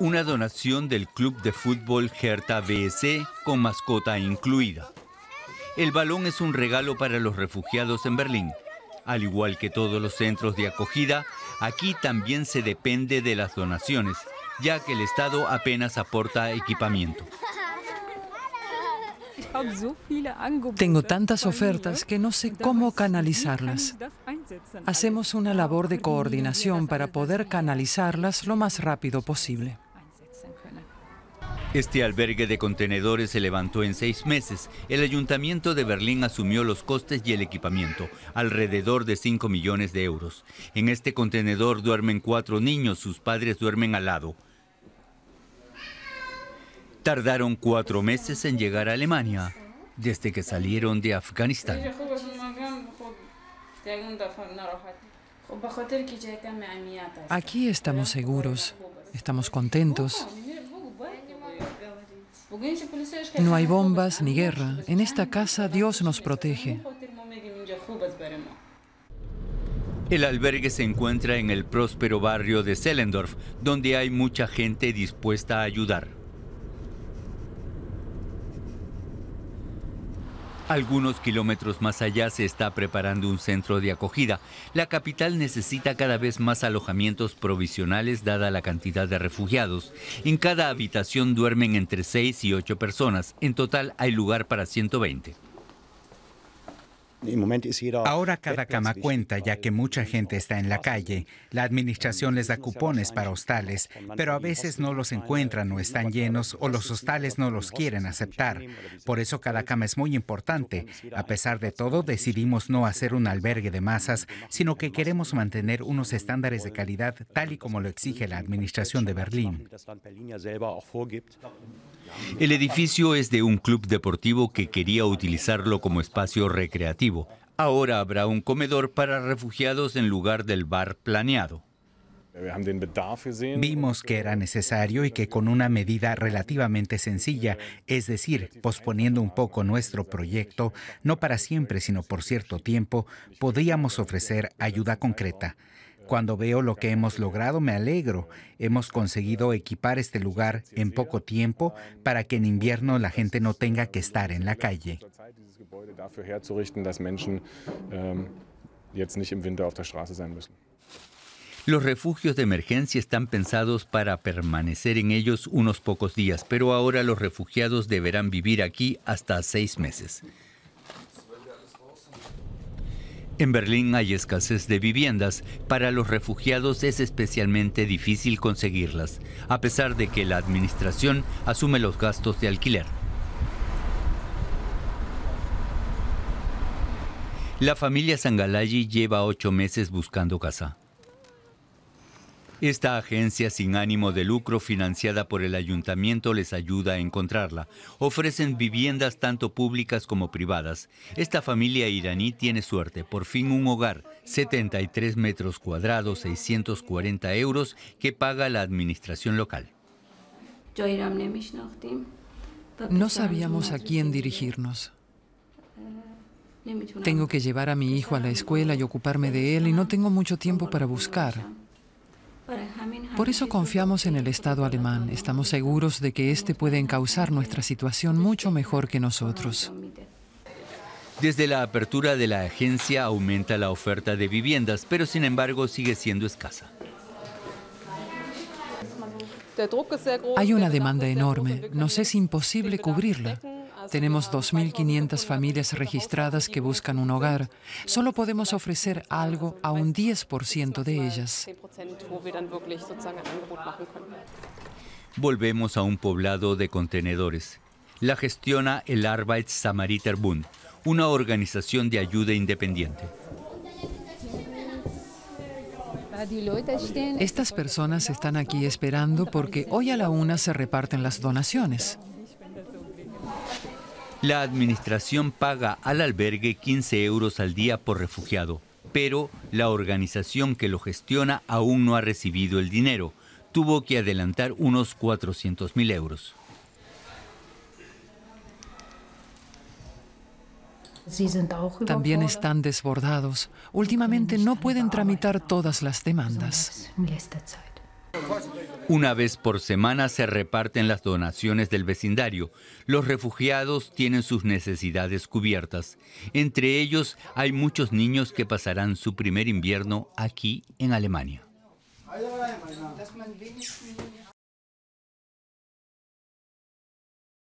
una donación del Club de Fútbol Hertha BSC con mascota incluida. El balón es un regalo para los refugiados en Berlín. Al igual que todos los centros de acogida, aquí también se depende de las donaciones, ya que el Estado apenas aporta equipamiento. Tengo tantas ofertas que no sé cómo canalizarlas. Hacemos una labor de coordinación para poder canalizarlas lo más rápido posible. Este albergue de contenedores se levantó en seis meses. El ayuntamiento de Berlín asumió los costes y el equipamiento, alrededor de 5 millones de euros. En este contenedor duermen cuatro niños, sus padres duermen al lado. Tardaron cuatro meses en llegar a Alemania, desde que salieron de Afganistán. Aquí estamos seguros, estamos contentos. No hay bombas ni guerra. En esta casa Dios nos protege. El albergue se encuentra en el próspero barrio de Zellendorf, donde hay mucha gente dispuesta a ayudar. Algunos kilómetros más allá se está preparando un centro de acogida. La capital necesita cada vez más alojamientos provisionales dada la cantidad de refugiados. En cada habitación duermen entre 6 y 8 personas. En total hay lugar para 120. Ahora cada cama cuenta, ya que mucha gente está en la calle. La administración les da cupones para hostales, pero a veces no los encuentran o están llenos o los hostales no los quieren aceptar. Por eso cada cama es muy importante. A pesar de todo, decidimos no hacer un albergue de masas, sino que queremos mantener unos estándares de calidad tal y como lo exige la administración de Berlín. El edificio es de un club deportivo que quería utilizarlo como espacio recreativo. Ahora habrá un comedor para refugiados en lugar del bar planeado. Vimos que era necesario y que con una medida relativamente sencilla, es decir, posponiendo un poco nuestro proyecto, no para siempre, sino por cierto tiempo, podíamos ofrecer ayuda concreta. Cuando veo lo que hemos logrado me alegro. Hemos conseguido equipar este lugar en poco tiempo para que en invierno la gente no tenga que estar en la calle. Ähm, los refugios de emergencia están pensados para permanecer en ellos unos pocos días, pero ahora los refugiados deberán vivir aquí hasta seis meses. En Berlín hay escasez de viviendas. Para los refugiados es especialmente difícil conseguirlas, a pesar de que la administración asume los gastos de alquiler. La familia Sangalaji lleva ocho meses buscando casa. Esta agencia sin ánimo de lucro financiada por el ayuntamiento les ayuda a encontrarla. Ofrecen viviendas tanto públicas como privadas. Esta familia iraní tiene suerte, por fin un hogar, 73 metros cuadrados, 640 euros que paga la administración local. No sabíamos a quién dirigirnos. Tengo que llevar a mi hijo a la escuela y ocuparme de él y no tengo mucho tiempo para buscar. Por eso confiamos en el Estado alemán. Estamos seguros de que éste puede encauzar nuestra situación mucho mejor que nosotros. Desde la apertura de la agencia aumenta la oferta de viviendas, pero sin embargo sigue siendo escasa. Hay una demanda enorme. Nos es imposible cubrirla. Tenemos 2.500 familias registradas que buscan un hogar. Solo podemos ofrecer algo a un 10% de ellas. Volvemos a un poblado de contenedores. La gestiona el Arbeit Samariterbund, una organización de ayuda independiente. Estas personas están aquí esperando porque hoy a la una se reparten las donaciones. La administración paga al albergue 15 euros al día por refugiado, pero la organización que lo gestiona aún no ha recibido el dinero. Tuvo que adelantar unos 400 mil euros. También están desbordados. Últimamente no pueden tramitar todas las demandas. Una vez por semana se reparten las donaciones del vecindario. Los refugiados tienen sus necesidades cubiertas. Entre ellos hay muchos niños que pasarán su primer invierno aquí en Alemania.